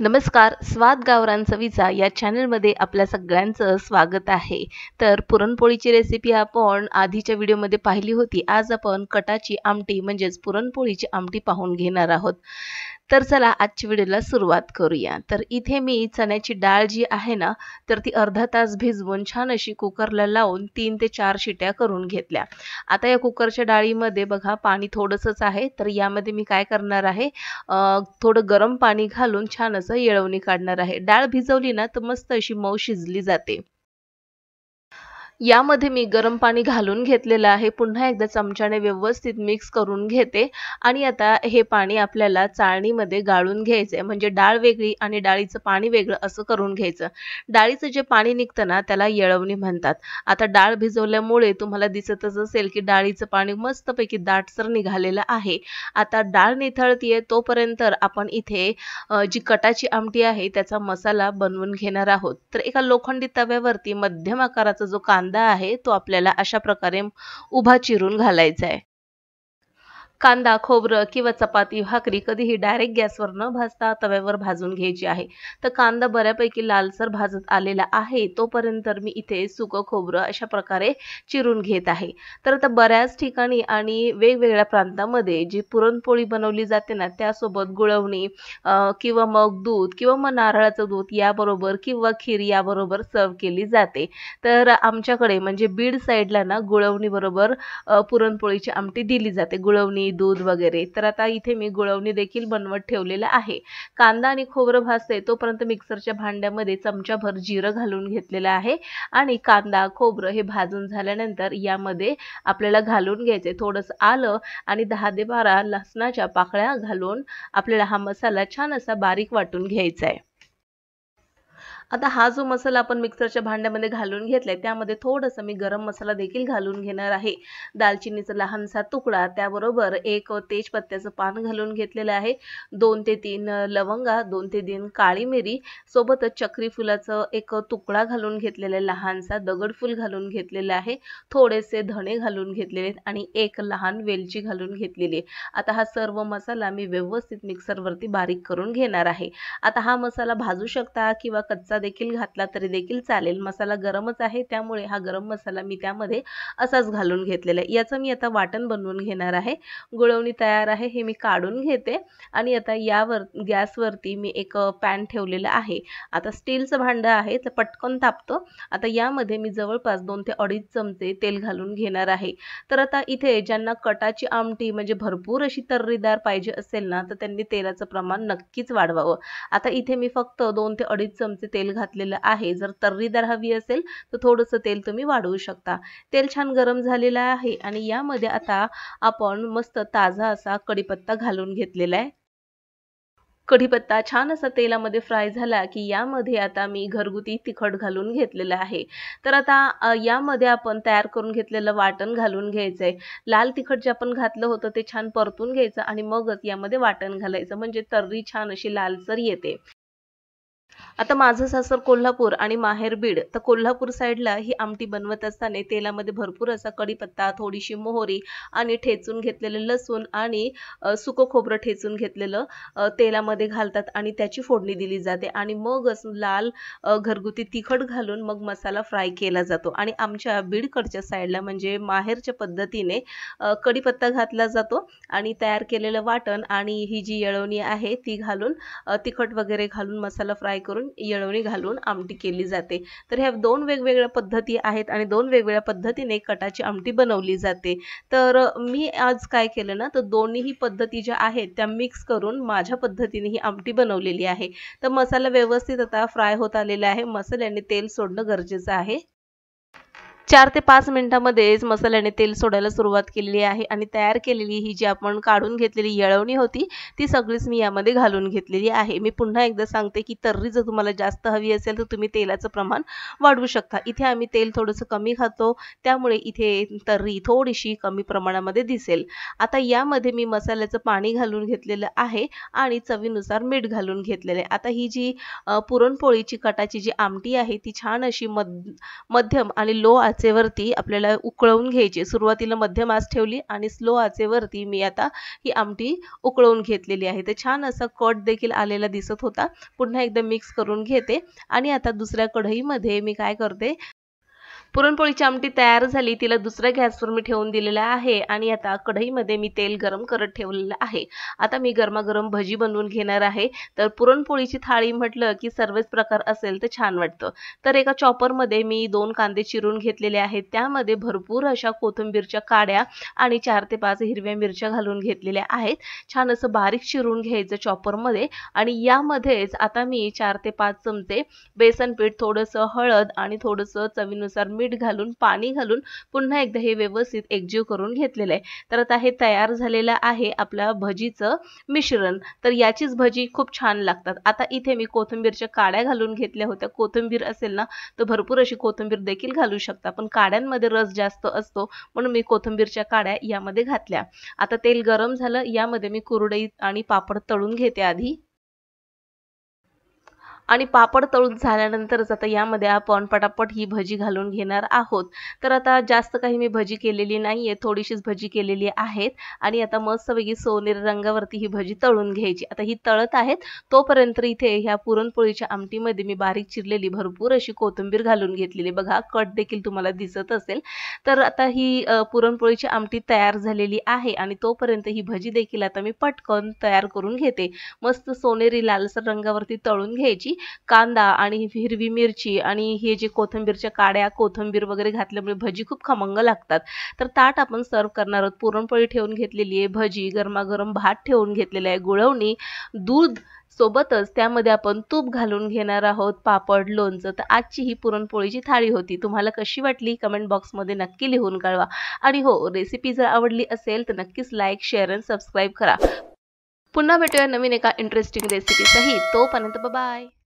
नमस्कार स्वाद गावरान चवीचा या चॅनलमध्ये आपल्या सगळ्यांचं स्वागत आहे तर पुरणपोळीची रेसिपी आपण आधीच्या व्हिडिओमध्ये पाहिली होती आज आपण कटाची आमटी म्हणजेच पुरणपोळीची आमटी पाहून घेणार आहोत तर चला आजच्या व्हिडिओला सुरुवात करूया तर इथे मी चण्याची डाळ जी आहे ना तर ती अर्धा तास भिजवून छान अशी कुकरला लावून तीन ते चार शिट्या करून घेतल्या आता या कुकरच्या डाळीमध्ये बघा पाणी थोडंसंच आहे तर यामध्ये मी काय करणार आहे थोडं गरम पाणी घालून छान असं येळवणी काढणार आहे डाळ भिजवली ना तर मस्त अशी मऊ शिजली जाते यामध्ये मी गरम पाणी घालून घेतलेलं आहे पुन्हा एकदा चमच्याने व्यवस्थित मिक्स करून घेते आणि आता हे पाणी आपल्याला चाळणीमध्ये गाळून घ्यायचं म्हणजे डाळ वेगळी आणि डाळीचं पाणी वेगळं असं करून घ्यायचं डाळीचं जे पाणी निघतं ना त्याला येळवणी म्हणतात आता डाळ भिजवल्यामुळे तुम्हाला दिसतच असेल की डाळीचं पाणी मस्तपैकी दाटसर निघालेलं आहे आता डाळ निथळतीये तोपर्यंत आपण इथे जी कटाची आमटी आहे त्याचा मसाला बनवून घेणार आहोत तर एका लोखंडी तव्यावरती मध्यम आकाराचा जो कांदा कांदा आहे तो आपल्याला अशा प्रकारे उभा चिरून घालायचा आहे कांदा खोबरं किंवा चपाती भाकरी कधीही डायरेक्ट गॅसवर न भाजता तव्यावर भाजून घ्यायची आहे तर कांदा बऱ्यापैकी लालसर भाजत आलेला आहे तोपर्यंत मी इथे सुकं खोबरं अशा प्रकारे चिरून घेत आहे तर आता बऱ्याच ठिकाणी आणि वेगवेगळ्या प्रांतामध्ये जी पुरणपोळी बनवली जाते ना त्यासोबत गुळवणी किंवा मग दूध किंवा मग नारळाचं दूध याबरोबर किंवा खीर याबरोबर सर्व केली जाते तर आमच्याकडे म्हणजे बीड साईडला ना गुळवणीबरोबर पुरणपोळीची आमटी दिली जाते गुळवणी दूध वगैरे तर आता इथे मी गुळवणी देखील बनवत ठेवलेलं आहे कांदा आणि खोबरं भासते तोपर्यंत मिक्सरच्या भांड्यामध्ये चमच्याभर जिरं घालून घेतलेलं आहे आणि कांदा खोबरं हे भाजून झाल्यानंतर यामध्ये आपल्याला घालून घ्यायचे थोडंसं आलं आणि दहा ते बारा लसणाच्या पाकळ्या घालून आपल्याला हा मसाला छान असा बारीक वाटून घ्यायचा आहे आता हा जो मसाला आपण मिक्सरच्या भांड्यामध्ये घालून घेतलाय त्यामध्ये थोडंसं मी गरम मसाला देखील घालून घेणार आहे दालचिनीचा लहानसा तुकडा त्याबरोबर एक तेजपत्त्याचं पान घालून घेतलेलं आहे दोन ते तीन लवंगा दोन ते तीन काळी मिरी सोबतच चक्री फुलाचं एक तुकडा घालून घेतलेला आहे लहानसा दगडफूल घालून घेतलेला आहे थोडेसे धणे घालून घेतलेले आहेत आणि एक लहान वेलची घालून घेतलेली आहे आता हा सर्व मसाला मी व्यवस्थित मिक्सरवरती बारीक करून घेणार आहे आता हा मसाला भाजू शकता किंवा कच्चा देखील घातला तरी देखील चालेल मसाला गरमच आहे त्यामुळे हा गरम मसाला मी त्यामध्ये असाच घालून घेतलेला आहे याचं मी आता वाटण बनवून घेणार आहे गुळवणी तयार आहे हे मी काढून घेते आणि आता यावर गॅसवरती मी एक पॅन ठेवलेलं आहे आता स्टीलचं भांडं आहे तर पटकन तापतं आता यामध्ये मी जवळपास दोन ते अडीच चमचे तेल घालून घेणार आहे तर आता इथे ज्यांना कटाची आमटी म्हणजे भरपूर अशी तर्रीदार पाहिजे असेल ना तर त्यांनी तेलाचं प्रमाण नक्कीच वाढवावं आता इथे मी फक्त दोन ते अडीच चमचे तेल घातलेलं आहे जर तर्रीदार हवी असेल तर थोडंसं तेल तुम्ही वाढवू शकता तेल छान गरम झालेलं आहे आणि यामध्ये आता आपण मस्त ताजा असा कढीपत्ता घालून घेतलेला आहे कढीपत्ता छान असा तेलामध्ये फ्राय झाला की यामध्ये आता मी घरगुती तिखट घालून घेतलेलं आहे तर आता यामध्ये आपण तयार करून घेतलेलं वाटण घालून घ्यायचं आहे लाल तिखट जे आपण घातलं होतं ते छान परतून घ्यायचं आणि मगच यामध्ये वाटण घालायचं म्हणजे तर्री छान अशी लालसर येते आता माझं सासर कोल्हापूर आणि माहेर बीड तर कोल्हापूर साईडला ही आमटी बनवत असताना तेलामध्ये भरपूर असा कढीपत्ता थोडीशी मोहरी आणि ठेचून घेतलेलं लसूण आणि सुकं खोबरं ठेचून घेतलेलं तेलामध्ये घालतात आणि त्याची फोडणी दिली जाते आणि मग लाल घरगुती तिखट घालून मग मसाला फ्राय केला जातो आणि आमच्या बीडकडच्या साईडला म्हणजे माहेरच्या पद्धतीने कढीपत्ता घातला जातो आणि तयार केलेलं वाटण आणि ही जी येळवणी आहे ती घालून तिखट वगैरे घालून मसाला फ्राय करून येळवणी घालून आमटी केली जाते तर ह्या दोन वेगवेगळ्या पद्धती आहेत आणि दोन वेगवेगळ्या पद्धतीने कटाची आमटी बनवली जाते तर मी आज काय केलं ना तर दोन्ही पद्धती ज्या आहेत त्या मिक्स करून माझ्या पद्धतीने ही आमटी बनवलेली आहे तर मसाला व्यवस्थित आता फ्राय होत आलेला आहे मसाल्याने तेल सोडणं गरजेचं आहे चार ते पाच मिनटामध्येच मसाल्याने तेल सोडायला सुरुवात केलेली आहे आणि तयार केलेली ही जी आपण काढून घेतलेली येळवणी होती ती सगळीच मी यामध्ये घालून घेतलेली आहे मी पुन्हा एकदा सांगते की तर्री जर तुम्हाला जास्त हवी असेल तर तुम्ही तेलाचं प्रमाण वाढवू शकता इथे आम्ही तेल थोडंसं कमी खातो त्यामुळे इथे तर्री थोडीशी कमी प्रमाणामध्ये दिसेल आता यामध्ये मी मसाल्याचं पाणी घालून घेतलेलं आहे आणि चवीनुसार मीठ घालून घेतलेलं आहे आता ही जी पुरणपोळीची कटाची जी आमटी आहे ती छान अशी मध्यम आणि लो आचेवरती आपल्याला उकळवून घ्यायची सुरुवातीला मध्यम आच ठेवली आणि स्लो आचेवरती मी आता ही आमटी उकळवून घेतलेली आहे तर छान असा कट देखील आलेला दिसत होता पुन्हा एकदम मिक्स करून घेते आणि आता दुसऱ्या कढईमध्ये मी काय करते पुरणपोळीची आमटी तयार झाली तिला दुसऱ्या गॅसवर मी ठेवून दिलेला आहे आणि आता कढईमध्ये मी तेल गरम करत ठेवलेलं आहे आता मी गरमागरम भजी बनवून घेणार आहे तर पुरणपोळीची थाळी म्हटलं की सर्वच प्रकार असेल तर छान वाटतं तर एका चॉपरमध्ये मी दोन कांदे चिरून घेतलेले आहेत त्यामध्ये भरपूर अशा कोथिंबीरच्या काड्या आणि चार ते पाच हिरव्या मिरच्या घालून घेतलेल्या आहेत छान असं बारीक चिरून घ्यायचं चॉपरमध्ये आणि यामध्येच आता मी चार ते पाच चमचे बेसन पीठ थोडंसं हळद आणि थोडंसं चवीनुसार मीठ घालून पाणी घालून पुन्हा एकदा हे व्यवस्थित एकजीव करून घेतलेलं आहे तर आता हे तयार झालेलं आहे आपल्या भजीचं मिश्रण तर याचीच भजी खूप छान लागतात आता इथे मी कोथिंबीरच्या काड्या घालून घेतल्या होत्या कोथिंबीर असेल ना तर भरपूर अशी कोथिंबीर देखील घालू शकता पण काड्यांमध्ये रस जास्त असतो म्हणून मी कोथिंबीरच्या काड्या यामध्ये घातल्या आता तेल गरम झालं यामध्ये मी कुरडई आणि पापड तळून घेते आधी आणि पापड तळून झाल्यानंतरच आता यामध्ये आपण पटापट ही भजी घालून घेणार आहोत तर आता जास्त काही मी भजी केलेली नाही आहे थोडीशीच भजी केलेली आहेत आणि आता मस्तपैकी सोनेरी रंगावरती ही भजी तळून घ्यायची आता ही तळत आहेत तोपर्यंत इथे ह्या पुरणपोळीच्या आमटीमध्ये मी बारीक चिरलेली भरपूर अशी कोथिंबीर घालून घेतलेली बघा कट देखील तुम्हाला दिसत असेल तर आता ही पुरणपोळीची आमटी तयार झालेली आहे आणि तोपर्यंत ही भजी देखील आता मी पटकन तयार करून घेते मस्त सोनेरी लालसर रंगावरती तळून घ्यायची कांदा आणि हिरवी मिरची आणि हे जे कोथंबीरच्या काड्या कोथंबीर वगैरे घातल्यामुळे भजी खूप खमंग लागतात तर ताट आपण सर्व करणार आहोत पुरणपोळी ठेवून घेतलेली आहे भजी गरमागरम भात ठेवून घेतलेला आहे गुळवणी दूध सोबतच त्यामध्ये आपण तूप घालून घेणार आहोत पापड लोणचं तर आजची ही पुरणपोळीची थाळी होती तुम्हाला कशी वाटली कमेंट बॉक्समध्ये नक्की लिहून कळवा आणि हो रेसिपी जर आवडली असेल तर नक्कीच लाईक शेअर आणि सबस्क्राईब करा पुन्हा भेटूया नवीन एका इंटरेस्टिंग रेसिपीसही तोपर्यंत बाय